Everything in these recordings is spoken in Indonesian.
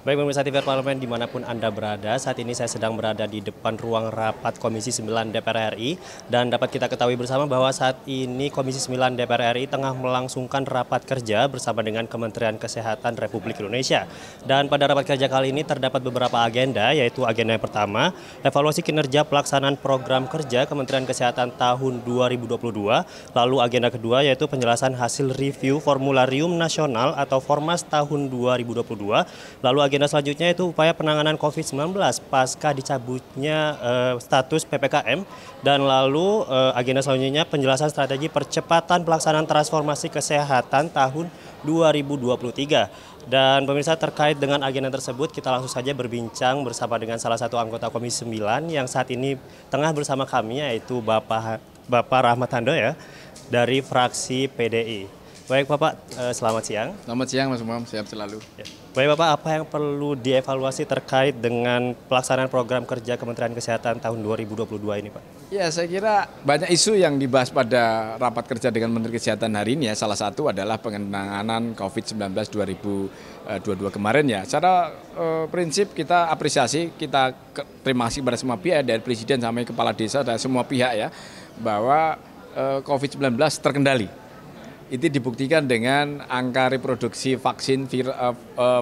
Baik pemirsa TV Parlemen dimanapun Anda berada, saat ini saya sedang berada di depan ruang rapat Komisi 9 DPR RI dan dapat kita ketahui bersama bahwa saat ini Komisi 9 DPR RI tengah melangsungkan rapat kerja bersama dengan Kementerian Kesehatan Republik Indonesia. Dan pada rapat kerja kali ini terdapat beberapa agenda yaitu agenda yang pertama, evaluasi kinerja pelaksanaan program kerja Kementerian Kesehatan tahun 2022, lalu agenda kedua yaitu penjelasan hasil review formularium nasional atau Formas tahun 2022, lalu agenda selanjutnya itu upaya penanganan COVID-19 pasca dicabutnya uh, status PPKM dan lalu uh, agenda selanjutnya penjelasan strategi percepatan pelaksanaan transformasi kesehatan tahun 2023. Dan pemirsa terkait dengan agenda tersebut kita langsung saja berbincang bersama dengan salah satu anggota Komisi 9 yang saat ini tengah bersama kami yaitu Bapak Bapak Rahmat Hando ya dari fraksi PDI. Baik Bapak, eh, selamat siang. Selamat siang Mas Umam, siap selalu. Ya. Baik Bapak, apa yang perlu dievaluasi terkait dengan pelaksanaan program kerja Kementerian Kesehatan tahun 2022 ini Pak? Ya, saya kira banyak isu yang dibahas pada rapat kerja dengan Menteri Kesehatan hari ini ya. Salah satu adalah penanganan COVID-19 2022 kemarin ya. Secara eh, prinsip kita apresiasi, kita terima kasih kepada semua pihak dari Presiden sampai Kepala Desa dan semua pihak ya bahwa eh, COVID-19 terkendali itu dibuktikan dengan angka reproduksi vaksin vir, uh,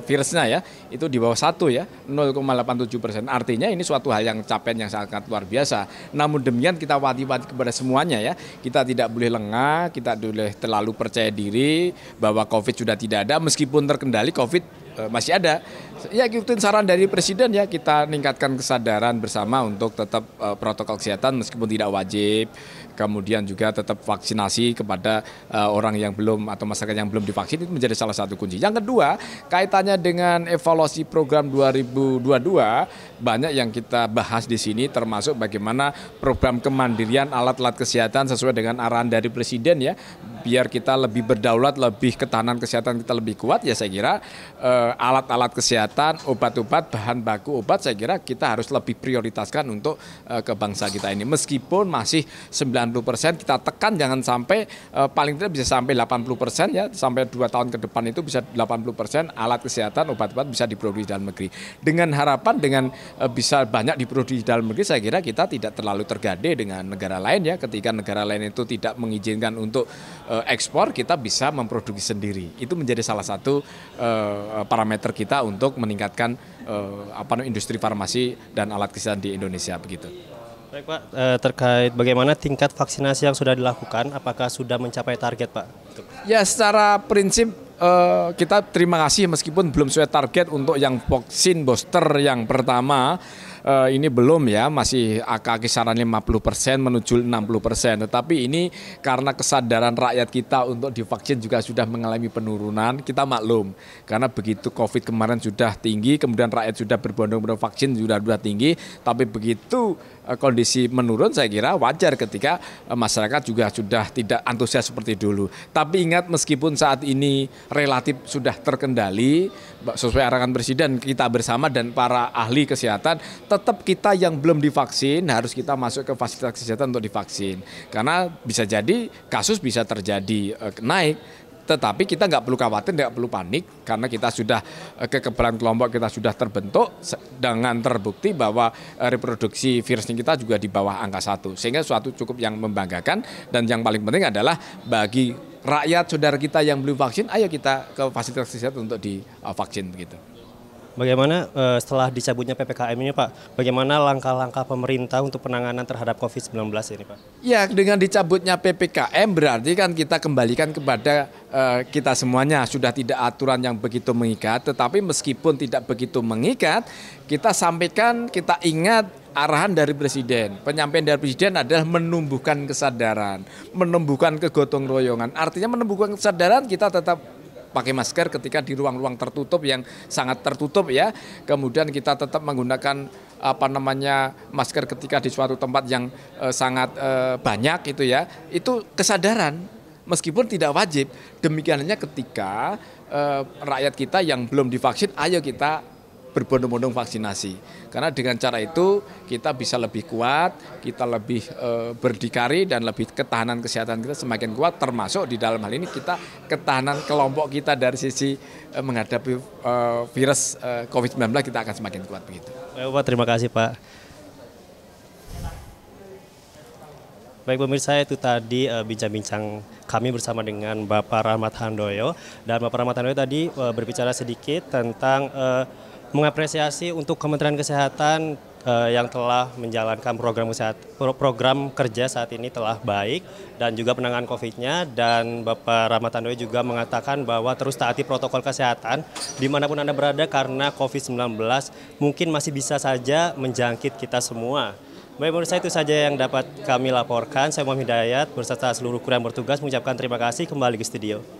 virusnya ya itu di bawah satu ya 0,87 persen artinya ini suatu hal yang capen yang sangat luar biasa namun demikian kita wati-wati kepada semuanya ya kita tidak boleh lengah kita boleh terlalu percaya diri bahwa covid sudah tidak ada meskipun terkendali covid Eh, masih ada. Ya ikutin saran dari Presiden ya kita meningkatkan kesadaran bersama untuk tetap uh, protokol kesehatan meskipun tidak wajib. Kemudian juga tetap vaksinasi kepada uh, orang yang belum atau masyarakat yang belum divaksin itu menjadi salah satu kunci. Yang kedua, kaitannya dengan evaluasi program 2022 banyak yang kita bahas di sini termasuk bagaimana program kemandirian alat-alat kesehatan sesuai dengan arahan dari Presiden ya biar kita lebih berdaulat, lebih ketahanan kesehatan kita lebih kuat ya saya kira uh, alat-alat kesehatan, obat-obat, bahan baku obat saya kira kita harus lebih prioritaskan untuk eh, kebangsaan kita ini. Meskipun masih 90% kita tekan jangan sampai eh, paling tidak bisa sampai 80% ya sampai dua tahun ke depan itu bisa 80% alat kesehatan obat-obat bisa diproduksi dalam negeri. Dengan harapan dengan eh, bisa banyak diproduksi dalam negeri saya kira kita tidak terlalu tergade dengan negara lain ya ketika negara lain itu tidak mengizinkan untuk ekspor kita bisa memproduksi sendiri. Itu menjadi salah satu uh, parameter kita untuk meningkatkan uh, apa industri farmasi dan alat kesehatan di Indonesia begitu. Baik Pak, eh, terkait bagaimana tingkat vaksinasi yang sudah dilakukan, apakah sudah mencapai target Pak? Ya secara prinsip eh, kita terima kasih meskipun belum sesuai target untuk yang vaksin booster yang pertama uh, ini belum ya masih angka kisaran 50% persen menuju 60%. persen. Tetapi ini karena kesadaran rakyat kita untuk divaksin juga sudah mengalami penurunan, kita maklum. Karena begitu Covid kemarin sudah tinggi, kemudian rakyat sudah berbondong-bondong vaksin sudah sudah tinggi, tapi begitu eh, kondisi menurun saya kira wajar ketika eh, masyarakat juga sudah tidak antusias seperti dulu. Tapi ingat meskipun saat ini relatif sudah terkendali sesuai arahan presiden kita bersama dan para ahli kesehatan tetap kita yang belum divaksin harus kita masuk ke fasilitas kesehatan untuk divaksin. Karena bisa jadi kasus bisa terjadi eh, naik, tetapi kita nggak perlu khawatir, nggak perlu panik karena kita sudah eh, kekebalan kelompok kita sudah terbentuk dengan terbukti bahwa eh, reproduksi virusnya kita juga di bawah angka satu sehingga suatu cukup yang membanggakan dan yang paling penting adalah bagi rakyat saudara kita yang belum vaksin ayo kita ke fasilitas kesehatan untuk divaksin gitu. Bagaimana uh, setelah dicabutnya PPKM ini Pak, bagaimana langkah-langkah pemerintah untuk penanganan terhadap COVID-19 ini Pak? Ya dengan dicabutnya PPKM berarti kan kita kembalikan kepada uh, kita semuanya sudah tidak aturan yang begitu mengikat, tetapi meskipun tidak begitu mengikat, kita sampaikan, kita ingat arahan dari presiden. Penyampaian dari presiden adalah menumbuhkan kesadaran, menumbuhkan kegotong royongan. Artinya menumbuhkan kesadaran kita tetap pakai masker ketika di ruang-ruang tertutup yang sangat tertutup ya. Kemudian kita tetap menggunakan apa namanya masker ketika di suatu tempat yang e, sangat e, banyak itu ya. Itu kesadaran meskipun tidak wajib. Demikiannya ketika e, rakyat kita yang belum divaksin ayo kita berbondong-bondong vaksinasi. Karena dengan cara itu kita bisa lebih kuat, kita lebih e, berdikari dan lebih ketahanan kesehatan kita semakin kuat termasuk di dalam hal ini kita ketahanan kelompok kita dari sisi e, menghadapi e, virus e, Covid-19 kita akan semakin kuat begitu. Baik, Pak, terima kasih Pak. Baik pemirsa itu tadi bincang-bincang kami bersama dengan Bapak Rahmat Handoyo dan Bapak Rahmat Handoyo tadi berbicara sedikit tentang mengapresiasi untuk Kementerian Kesehatan uh, yang telah menjalankan program kesehat, program kerja saat ini telah baik dan juga penanganan COVID-nya dan Bapak Rahmat juga mengatakan bahwa terus taati protokol kesehatan dimanapun Anda berada karena COVID-19 mungkin masih bisa saja menjangkit kita semua. Baik, menurut saya itu saja yang dapat kami laporkan. Saya Muhammad Hidayat berserta seluruh kru yang bertugas mengucapkan terima kasih kembali ke studio.